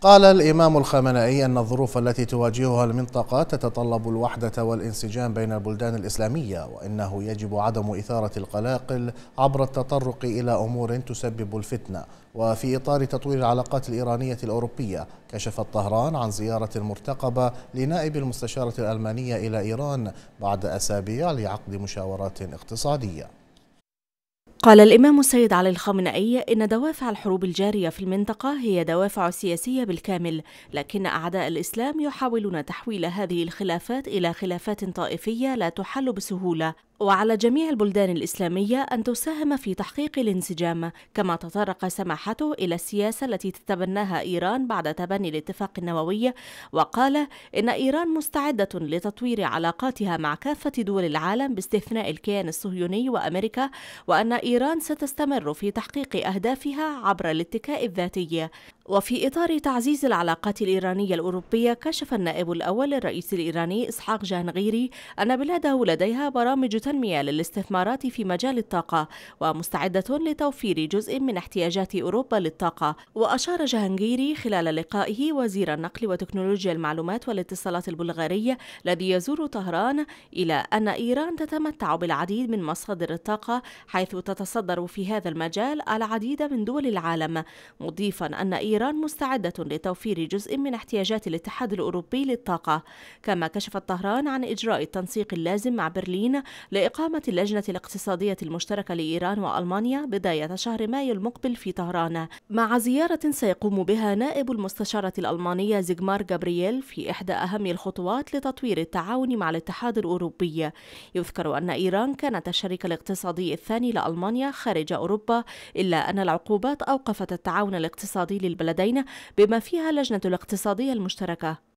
قال الإمام الخامنائي أن الظروف التي تواجهها المنطقة تتطلب الوحدة والانسجام بين البلدان الإسلامية وإنه يجب عدم إثارة القلاقل عبر التطرق إلى أمور تسبب الفتنة وفي إطار تطوير العلاقات الإيرانية الأوروبية كشفت طهران عن زيارة مرتقبة لنائب المستشارة الألمانية إلى إيران بعد أسابيع لعقد مشاورات اقتصادية قال الإمام السيد علي الخامنئي إن دوافع الحروب الجارية في المنطقة هي دوافع سياسية بالكامل، لكن أعداء الإسلام يحاولون تحويل هذه الخلافات إلى خلافات طائفية لا تحل بسهولة، وعلى جميع البلدان الإسلامية أن تساهم في تحقيق الانسجام كما تطرق سماحته إلى السياسة التي تتبناها إيران بعد تبني الاتفاق النووي وقال إن إيران مستعدة لتطوير علاقاتها مع كافة دول العالم باستثناء الكيان الصهيوني وأمريكا وأن إيران ستستمر في تحقيق أهدافها عبر الاتكاء الذاتي وفي إطار تعزيز العلاقات الإيرانية الأوروبية كشف النائب الأول للرئيس الإيراني إسحاق جانغيري أن بلاده لديها برامج تنمية للاستثمارات في مجال الطاقة ومستعدة لتوفير جزء من احتياجات أوروبا للطاقة وأشار جانغيري خلال لقائه وزير النقل وتكنولوجيا المعلومات والاتصالات البلغاري الذي يزور طهران إلى أن إيران تتمتع بالعديد من مصادر الطاقة حيث تتصدر في هذا المجال العديد من دول العالم مضيفا أن إيران إيران مستعدة لتوفير جزء من احتياجات الاتحاد الأوروبي للطاقة كما كشفت طهران عن إجراء التنسيق اللازم مع برلين لإقامة اللجنة الاقتصادية المشتركة لإيران وألمانيا بداية شهر مايو المقبل في طهران مع زيارة سيقوم بها نائب المستشارة الألمانية زيغمار جابرييل في إحدى أهم الخطوات لتطوير التعاون مع الاتحاد الأوروبي يذكر أن إيران كانت الشريك الاقتصادي الثاني لألمانيا خارج أوروبا إلا أن العقوبات أوقفت التعاون الاقتصادي للبلد لدينا بما فيها لجنة الاقتصادية المشتركة